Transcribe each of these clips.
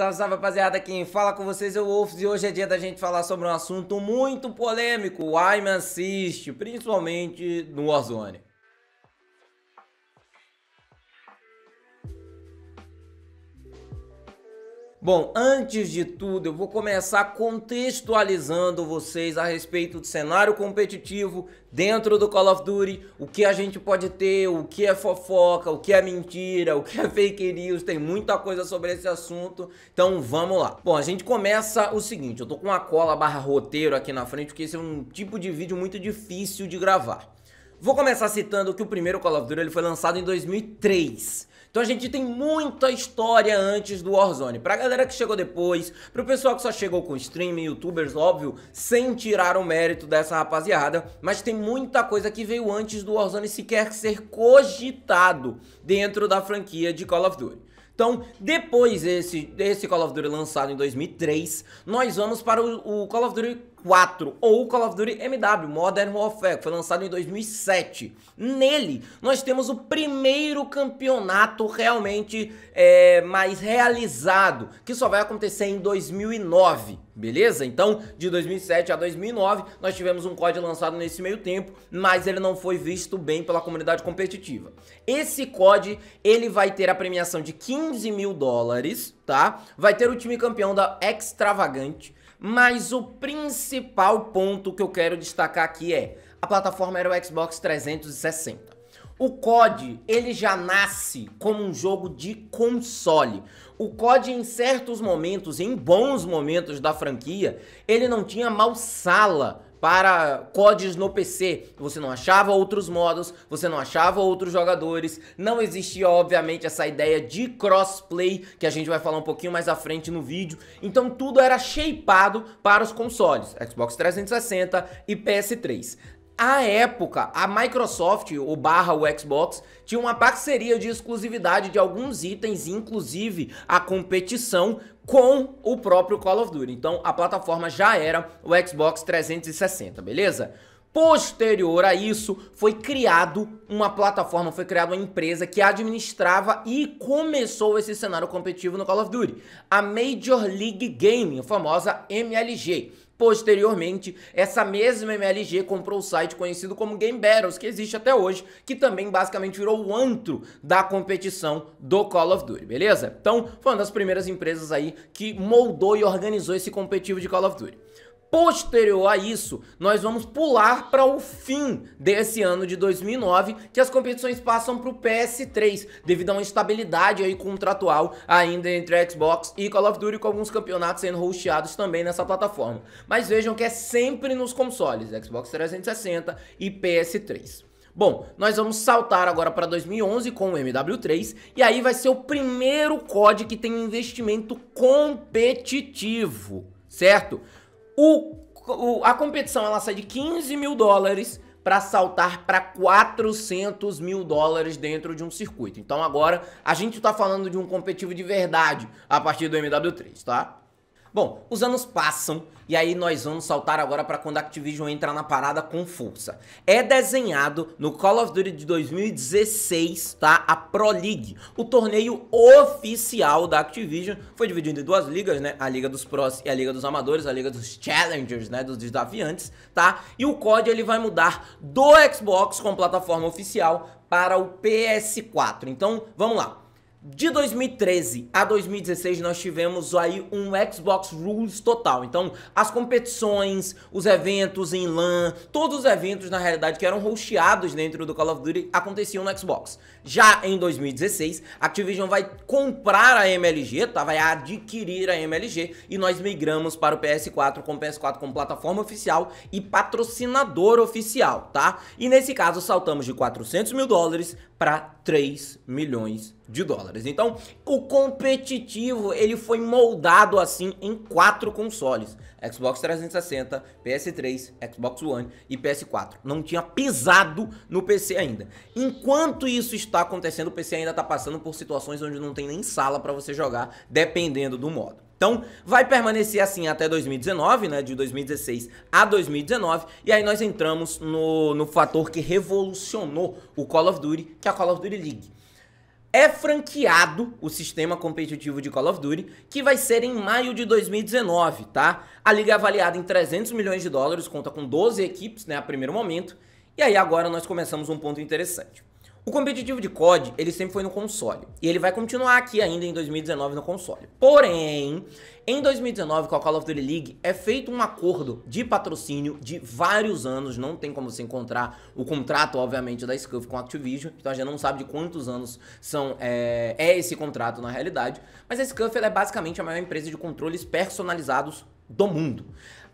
Salve, salve rapaziada, quem fala com vocês é o Wolfs e hoje é dia da gente falar sobre um assunto muito polêmico, o Ayman Assist, principalmente no Warzone. Bom, antes de tudo, eu vou começar contextualizando vocês a respeito do cenário competitivo dentro do Call of Duty, o que a gente pode ter, o que é fofoca, o que é mentira, o que é fake news, tem muita coisa sobre esse assunto, então vamos lá. Bom, a gente começa o seguinte, eu tô com uma cola barra roteiro aqui na frente, porque esse é um tipo de vídeo muito difícil de gravar. Vou começar citando que o primeiro Call of Duty ele foi lançado em 2003, então a gente tem muita história antes do Warzone. Pra galera que chegou depois, pro pessoal que só chegou com streaming, youtubers, óbvio, sem tirar o mérito dessa rapaziada, mas tem muita coisa que veio antes do Warzone sequer ser cogitado dentro da franquia de Call of Duty. Então, depois desse, desse Call of Duty lançado em 2003, nós vamos para o, o Call of Duty 4, ou Call of Duty MW, Modern Warfare, que foi lançado em 2007. Nele, nós temos o primeiro campeonato realmente é, mais realizado, que só vai acontecer em 2009. Beleza? Então, de 2007 a 2009, nós tivemos um COD lançado nesse meio tempo, mas ele não foi visto bem pela comunidade competitiva. Esse COD, ele vai ter a premiação de 15 mil dólares, tá? Vai ter o time campeão da Extravagante, mas o principal ponto que eu quero destacar aqui é: a plataforma era o Xbox 360. O COD, ele já nasce como um jogo de console. O COD em certos momentos, em bons momentos da franquia, ele não tinha mal sala para CODs no PC. Você não achava outros modos, você não achava outros jogadores, não existia obviamente essa ideia de crossplay, que a gente vai falar um pouquinho mais à frente no vídeo. Então tudo era shapeado para os consoles, Xbox 360 e PS3. À época, a Microsoft, ou barra o Xbox, tinha uma parceria de exclusividade de alguns itens, inclusive a competição com o próprio Call of Duty. Então, a plataforma já era o Xbox 360, beleza? Posterior a isso, foi criado uma plataforma, foi criada uma empresa que administrava e começou esse cenário competitivo no Call of Duty, a Major League Gaming, a famosa MLG. Posteriormente, essa mesma MLG comprou o site conhecido como Game Battles, que existe até hoje, que também basicamente virou o antro da competição do Call of Duty, beleza? Então, foi uma das primeiras empresas aí que moldou e organizou esse competitivo de Call of Duty. Posterior a isso, nós vamos pular para o fim desse ano de 2009, que as competições passam para o PS3, devido a uma instabilidade aí contratual ainda entre Xbox e Call of Duty, com alguns campeonatos sendo hosteados também nessa plataforma. Mas vejam que é sempre nos consoles, Xbox 360 e PS3. Bom, nós vamos saltar agora para 2011 com o MW3 e aí vai ser o primeiro COD que tem investimento competitivo, certo? O, o, a competição ela sai de 15 mil dólares para saltar para 400 mil dólares dentro de um circuito. Então agora a gente está falando de um competitivo de verdade a partir do MW3, tá? Bom, os anos passam e aí nós vamos saltar agora para quando a Activision entra na parada com força. É desenhado no Call of Duty de 2016, tá? A Pro League, o torneio oficial da Activision, foi dividido em duas ligas, né? A Liga dos Pros e a Liga dos Amadores, a Liga dos Challengers, né, dos desafiantes, tá? E o COD ele vai mudar do Xbox com plataforma oficial para o PS4. Então, vamos lá. De 2013 a 2016 nós tivemos aí um Xbox Rules total. Então, as competições, os eventos em LAN, todos os eventos na realidade que eram rosteados dentro do Call of Duty aconteciam no Xbox. Já em 2016, a Activision vai comprar a MLG, tá? Vai adquirir a MLG e nós migramos para o PS4 com o PS4 como plataforma oficial e patrocinador oficial, tá? E nesse caso saltamos de 400 mil dólares para 3 milhões de de dólares. Então, o competitivo ele foi moldado assim em quatro consoles: Xbox 360, PS3, Xbox One e PS4. Não tinha pisado no PC ainda. Enquanto isso está acontecendo, o PC ainda está passando por situações onde não tem nem sala para você jogar, dependendo do modo. Então, vai permanecer assim até 2019, né? De 2016 a 2019. E aí nós entramos no, no fator que revolucionou o Call of Duty, que é a Call of Duty League. É franqueado o sistema competitivo de Call of Duty, que vai ser em maio de 2019, tá? A liga é avaliada em 300 milhões de dólares, conta com 12 equipes, né, a primeiro momento. E aí agora nós começamos um ponto interessante. O competitivo de COD, ele sempre foi no console, e ele vai continuar aqui ainda em 2019 no console. Porém, em 2019, com a Call of Duty League, é feito um acordo de patrocínio de vários anos, não tem como se encontrar o contrato, obviamente, da Scuf com a Activision, então a gente não sabe de quantos anos são, é, é esse contrato na realidade, mas a Scuf é basicamente a maior empresa de controles personalizados do mundo.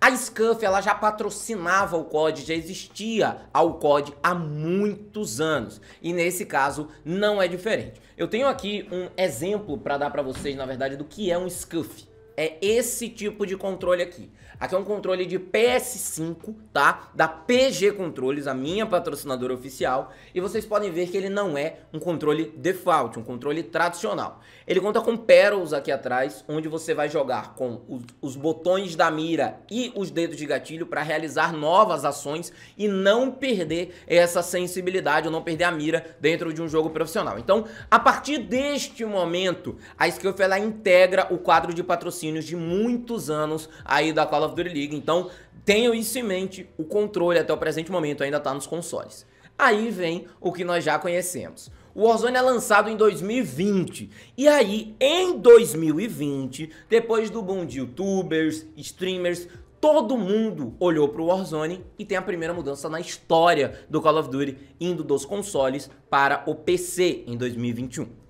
A Scuf ela já patrocinava o COD, já existia ao COD há muitos anos. E nesse caso não é diferente. Eu tenho aqui um exemplo para dar para vocês, na verdade, do que é um Scuf. É esse tipo de controle aqui. Aqui é um controle de PS5, tá? Da PG Controles, a minha patrocinadora oficial. E vocês podem ver que ele não é um controle default, um controle tradicional. Ele conta com paddles aqui atrás, onde você vai jogar com os, os botões da mira e os dedos de gatilho para realizar novas ações e não perder essa sensibilidade ou não perder a mira dentro de um jogo profissional. Então, a partir deste momento, a Skillful integra o quadro de patrocínios de muitos anos aí da Call of Duty League. Então, tenham isso em mente, o controle até o presente momento ainda está nos consoles. Aí vem o que nós já conhecemos. O Warzone é lançado em 2020. E aí, em 2020, depois do boom de youtubers, streamers, todo mundo olhou para o Warzone e tem a primeira mudança na história do Call of Duty indo dos consoles para o PC em 2021.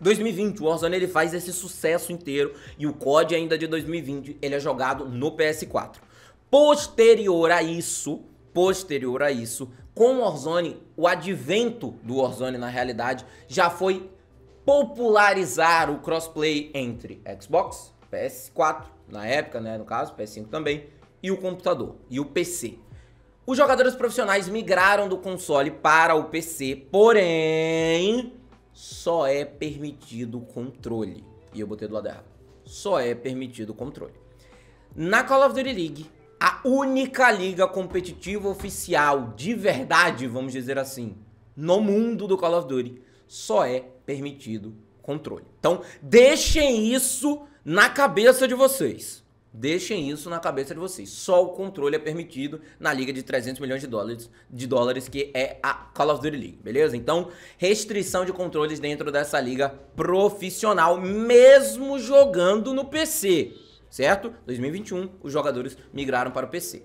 2020, o Warzone ele faz esse sucesso inteiro e o COD ainda de 2020, ele é jogado no PS4. Posterior a isso, posterior a isso, com o Warzone, o advento do Warzone na realidade já foi popularizar o crossplay entre Xbox, PS4, na época, né, no caso, PS5 também, e o computador, e o PC. Os jogadores profissionais migraram do console para o PC, porém, só é permitido controle. E eu botei do lado errado. Só é permitido controle. Na Call of Duty League, a única liga competitiva oficial de verdade, vamos dizer assim, no mundo do Call of Duty, só é permitido controle. Então, deixem isso na cabeça de vocês. Deixem isso na cabeça de vocês. Só o controle é permitido na liga de 300 milhões de dólares, de dólares que é a Call of Duty League, beleza? Então, restrição de controles dentro dessa liga profissional, mesmo jogando no PC, certo? 2021, os jogadores migraram para o PC.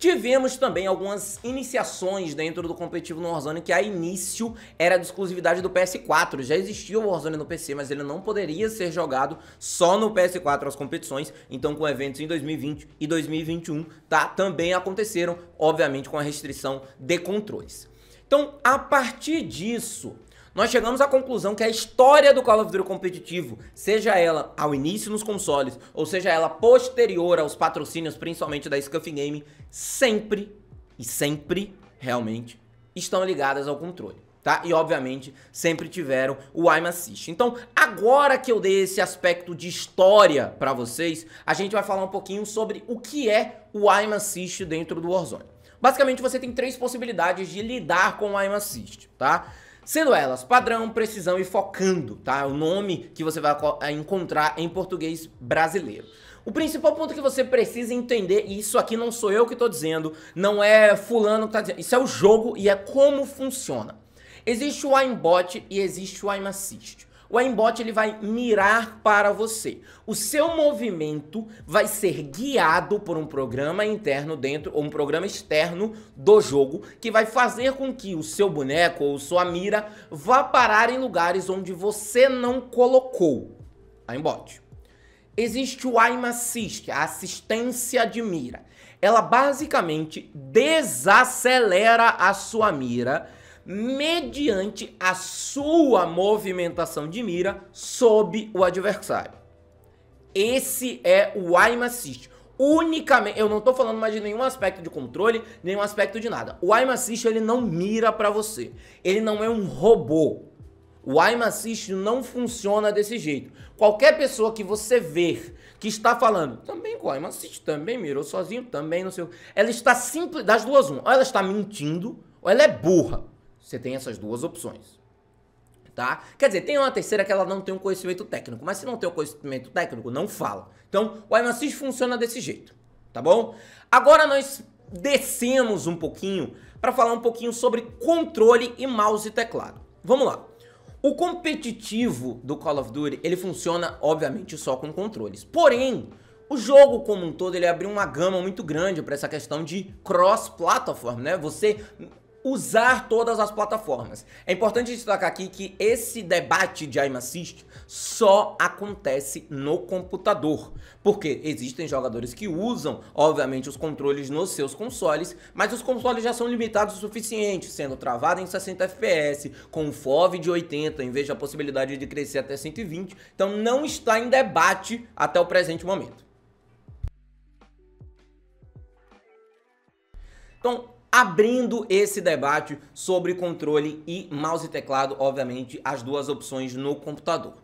Tivemos também algumas iniciações dentro do competitivo no Warzone, que a início era de exclusividade do PS4. Já existia o Warzone no PC, mas ele não poderia ser jogado só no PS4 as competições. Então, com eventos em 2020 e 2021, tá? Também aconteceram, obviamente, com a restrição de controles. Então, a partir disso, nós chegamos à conclusão que a história do Call of Duty competitivo, seja ela ao início nos consoles, ou seja ela posterior aos patrocínios, principalmente da Scuff Game, sempre e sempre realmente estão ligadas ao controle. Tá? E obviamente sempre tiveram o I'm Assist. Então, agora que eu dei esse aspecto de história para vocês, a gente vai falar um pouquinho sobre o que é o I'm Assist dentro do Warzone. Basicamente, você tem três possibilidades de lidar com o I'm Assist, tá? sendo elas padrão, precisão e focando, tá? O nome que você vai encontrar em português brasileiro. O principal ponto que você precisa entender, e isso aqui não sou eu que estou dizendo, não é fulano que está dizendo, isso é o jogo e é como funciona. Existe o aimBot e existe o aimAssist o aimbot ele vai mirar para você. O seu movimento vai ser guiado por um programa interno dentro ou um programa externo do jogo que vai fazer com que o seu boneco ou sua mira vá parar em lugares onde você não colocou. Aimbot. Existe o aim assist, a assistência de mira. Ela basicamente desacelera a sua mira mediante a sua movimentação de mira sob o adversário. Esse é o aim assist. Unicamente, eu não estou falando mais de nenhum aspecto de controle, nenhum aspecto de nada. O aim assist ele não mira para você. Ele não é um robô. O aim assist não funciona desse jeito. Qualquer pessoa que você ver que está falando, também com aim assist, também mirou sozinho, também não sei. Ela está simples das duas uma, ou ela está mentindo, ou ela é burra. Você tem essas duas opções. Tá? Quer dizer, tem uma terceira que ela não tem um conhecimento técnico, mas se não tem um conhecimento técnico, não fala. Então, o IMACIS funciona desse jeito, tá bom? Agora nós descemos um pouquinho para falar um pouquinho sobre controle e mouse e teclado. Vamos lá. O competitivo do Call of Duty, ele funciona, obviamente, só com controles. Porém, o jogo como um todo, ele abriu uma gama muito grande para essa questão de cross-platform, né? Você usar todas as plataformas. É importante destacar aqui que esse debate de aim assist só acontece no computador, porque existem jogadores que usam, obviamente, os controles nos seus consoles, mas os consoles já são limitados o suficiente, sendo travado em 60 FPS, com um FOV de 80 em vez da possibilidade de crescer até 120, então não está em debate até o presente momento. Então, abrindo esse debate sobre controle e mouse e teclado, obviamente, as duas opções no computador.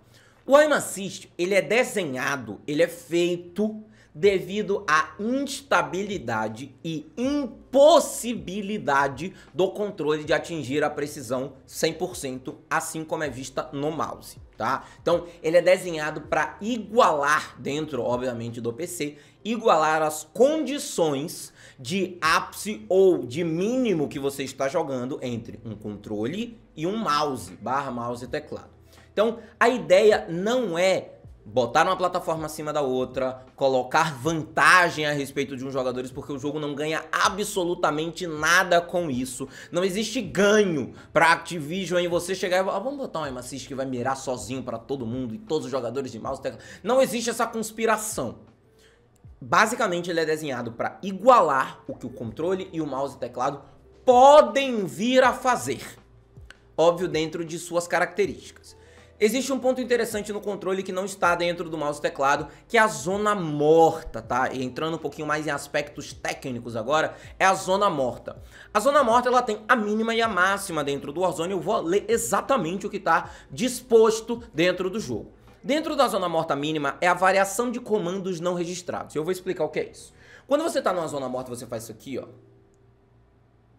O Aim Assist, ele é desenhado, ele é feito devido à instabilidade e impossibilidade do controle de atingir a precisão 100%, assim como é vista no mouse tá? Então, ele é desenhado para igualar dentro, obviamente, do PC, igualar as condições de ápice ou de mínimo que você está jogando entre um controle e um mouse, barra mouse e teclado. Então, a ideia não é botar uma plataforma acima da outra, colocar vantagem a respeito de uns jogadores, porque o jogo não ganha absolutamente nada com isso. Não existe ganho pra Activision em você chegar e ah, vamos botar um aim assist que vai mirar sozinho para todo mundo e todos os jogadores de mouse, Não existe essa conspiração. Basicamente ele é desenhado para igualar o que o controle e o mouse e teclado podem vir a fazer. Óbvio dentro de suas características. Existe um ponto interessante no controle que não está dentro do mouse teclado, que é a zona morta, tá? E entrando um pouquinho mais em aspectos técnicos agora, é a zona morta. A zona morta ela tem a mínima e a máxima dentro do Warzone, eu vou ler exatamente o que está disposto dentro do jogo. Dentro da zona morta mínima é a variação de comandos não registrados. Eu vou explicar o que é isso. Quando você está numa zona morta, você faz isso aqui, ó.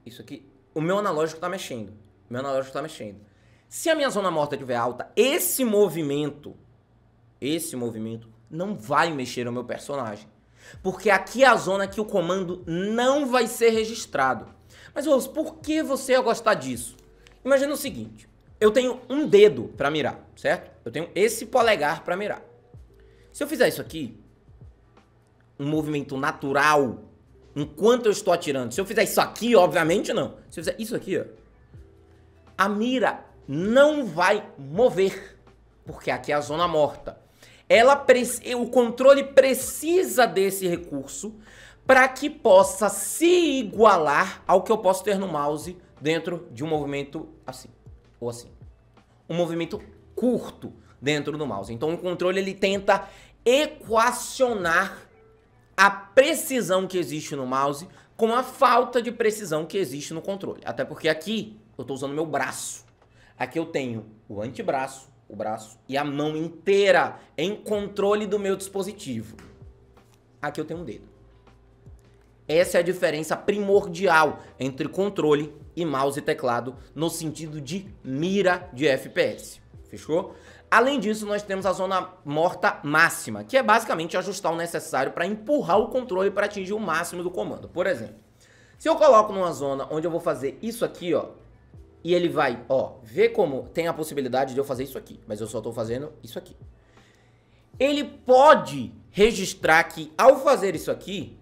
Isso aqui. O meu analógico está mexendo. O meu analógico está mexendo. Se a minha zona morta estiver alta, esse movimento, esse movimento não vai mexer no meu personagem. Porque aqui é a zona que o comando não vai ser registrado. Mas, Wolves, por que você ia gostar disso? Imagina o seguinte, eu tenho um dedo para mirar, certo? Eu tenho esse polegar para mirar. Se eu fizer isso aqui, um movimento natural, enquanto eu estou atirando, se eu fizer isso aqui, obviamente não. Se eu fizer isso aqui, ó, a mira não vai mover, porque aqui é a zona morta. Ela o controle precisa desse recurso para que possa se igualar ao que eu posso ter no mouse dentro de um movimento assim ou assim. Um movimento curto dentro do mouse. Então o controle ele tenta equacionar a precisão que existe no mouse com a falta de precisão que existe no controle. Até porque aqui eu estou usando meu braço. Aqui eu tenho o antebraço, o braço e a mão inteira em controle do meu dispositivo. Aqui eu tenho um dedo. Essa é a diferença primordial entre controle e mouse e teclado no sentido de mira de FPS. Fechou? Além disso, nós temos a zona morta máxima, que é basicamente ajustar o necessário para empurrar o controle para atingir o máximo do comando. Por exemplo, se eu coloco numa zona onde eu vou fazer isso aqui, ó, e ele vai, ó, vê como tem a possibilidade de eu fazer isso aqui, mas eu só estou fazendo isso aqui. Ele pode registrar que ao fazer isso aqui,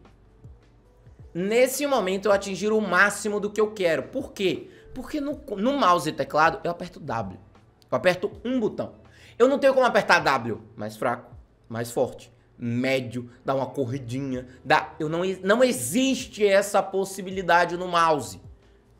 nesse momento eu atingir o máximo do que eu quero. Por quê? Porque no, no mouse e teclado eu aperto W. Eu aperto um botão. Eu não tenho como apertar W, mais fraco, mais forte, médio, dar uma corridinha, dá. Eu não, não existe essa possibilidade no mouse.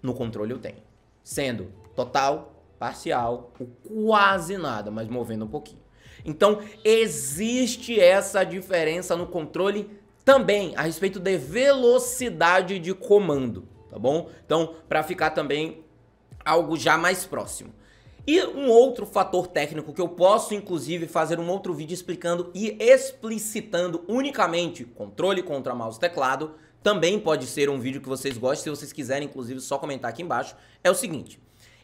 No controle eu tenho sendo total, parcial, ou quase nada, mas movendo um pouquinho. Então, existe essa diferença no controle também a respeito de velocidade de comando, tá bom? Então, para ficar também algo já mais próximo. E um outro fator técnico que eu posso, inclusive, fazer um outro vídeo explicando e explicitando unicamente controle contra mouse e teclado também pode ser um vídeo que vocês gostem, se vocês quiserem, inclusive, só comentar aqui embaixo, é o seguinte.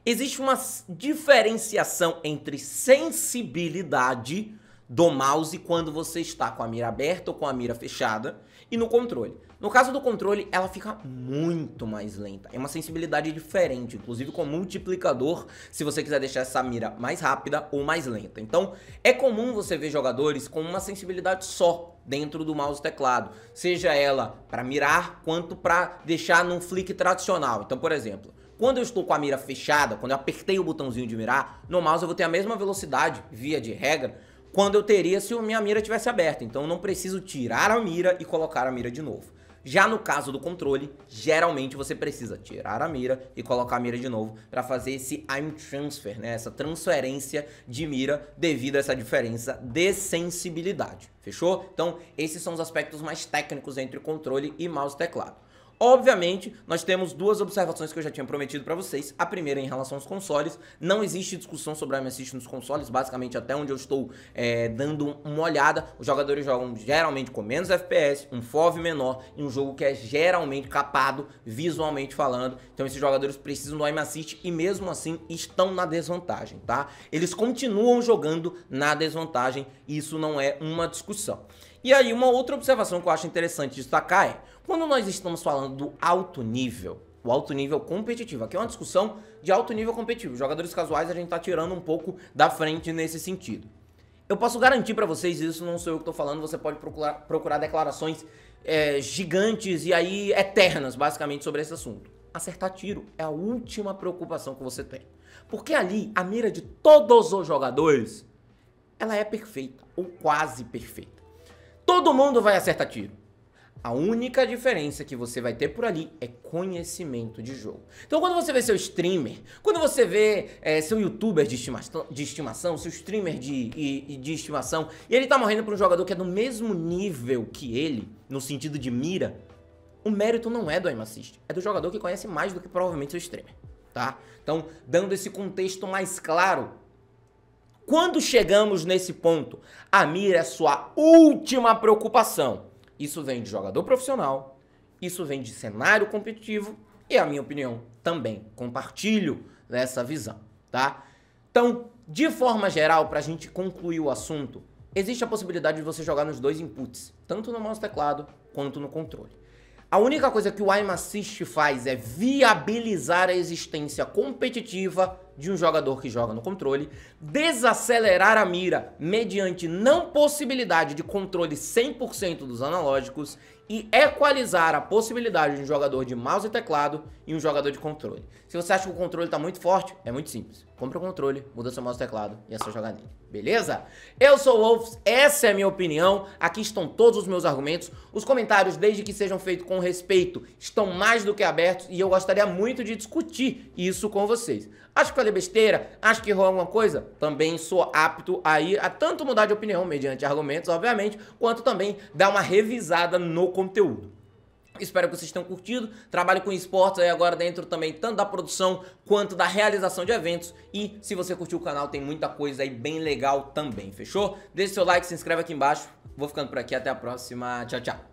Existe uma diferenciação entre sensibilidade do mouse quando você está com a mira aberta ou com a mira fechada e no controle. No caso do controle, ela fica muito mais lenta. É uma sensibilidade diferente, inclusive com multiplicador, se você quiser deixar essa mira mais rápida ou mais lenta. Então, é comum você ver jogadores com uma sensibilidade só dentro do mouse teclado, seja ela para mirar quanto para deixar num flick tradicional. Então, por exemplo, quando eu estou com a mira fechada, quando eu apertei o botãozinho de mirar, no mouse eu vou ter a mesma velocidade, via de regra, quando eu teria se a minha mira tivesse aberta. Então eu não preciso tirar a mira e colocar a mira de novo. Já no caso do controle, geralmente você precisa tirar a mira e colocar a mira de novo para fazer esse aim transfer, né? Essa transferência de mira devido a essa diferença de sensibilidade. Fechou? Então, esses são os aspectos mais técnicos entre controle e mouse teclado. Obviamente, nós temos duas observações que eu já tinha prometido para vocês. A primeira é em relação aos consoles. Não existe discussão sobre a MSX nos consoles, basicamente até onde eu estou é, dando uma olhada. Os jogadores jogam geralmente com menos FPS, um FOV menor e um jogo que é geralmente capado visualmente falando. Então esses jogadores precisam do aim assist e mesmo assim estão na desvantagem, tá? Eles continuam jogando na desvantagem, isso não é uma discussão. E aí uma outra observação que eu acho interessante destacar é quando nós estamos falando do alto nível, o alto nível competitivo. Aqui é uma discussão de alto nível competitivo. Jogadores casuais a gente tá tirando um pouco da frente nesse sentido. Eu posso garantir para vocês isso, não sou eu que tô falando, você pode procurar, procurar declarações é, gigantes e aí eternas, basicamente, sobre esse assunto. Acertar tiro é a última preocupação que você tem. Porque ali, a mira de todos os jogadores, ela é perfeita, ou quase perfeita. Todo mundo vai acertar tiro. A única diferença que você vai ter por ali é conhecimento de jogo. Então, quando você vê seu streamer, quando você vê é, seu youtuber de, estima de estimação, seu streamer de, de, de estimação, e ele tá morrendo pra um jogador que é do mesmo nível que ele, no sentido de mira, o mérito não é do aim assist, é do jogador que conhece mais do que provavelmente seu streamer, tá? Então, dando esse contexto mais claro, quando chegamos nesse ponto, a mira é sua última preocupação. Isso vem de jogador profissional, isso vem de cenário competitivo e a minha opinião também compartilho dessa visão, tá? Então, de forma geral, para a gente concluir o assunto, existe a possibilidade de você jogar nos dois inputs, tanto no mouse teclado quanto no controle. A única coisa que o Aim faz é viabilizar a existência competitiva de um jogador que joga no controle, desacelerar a mira mediante não possibilidade de controle 100% dos analógicos e equalizar a possibilidade de um jogador de mouse e teclado e um jogador de controle. Se você acha que o controle está muito forte, é muito simples. Compra o controle, muda seu mouse e teclado e é só jogar nele. Beleza? Eu sou o Wolfs, essa é a minha opinião. Aqui estão todos os meus argumentos. Os comentários, desde que sejam feitos com respeito, estão mais do que abertos e eu gostaria muito de discutir isso com vocês. Acho que falei besteira? Acho que errou alguma coisa? Também sou apto a ir a tanto mudar de opinião mediante argumentos, obviamente, quanto também dar uma revisada no conteúdo. Espero que vocês tenham curtido. Trabalho com esportes aí agora dentro também, tanto da produção quanto da realização de eventos. E se você curtiu o canal, tem muita coisa aí bem legal também, fechou? Deixe seu like, se inscreve aqui embaixo. Vou ficando por aqui, até a próxima. Tchau, tchau.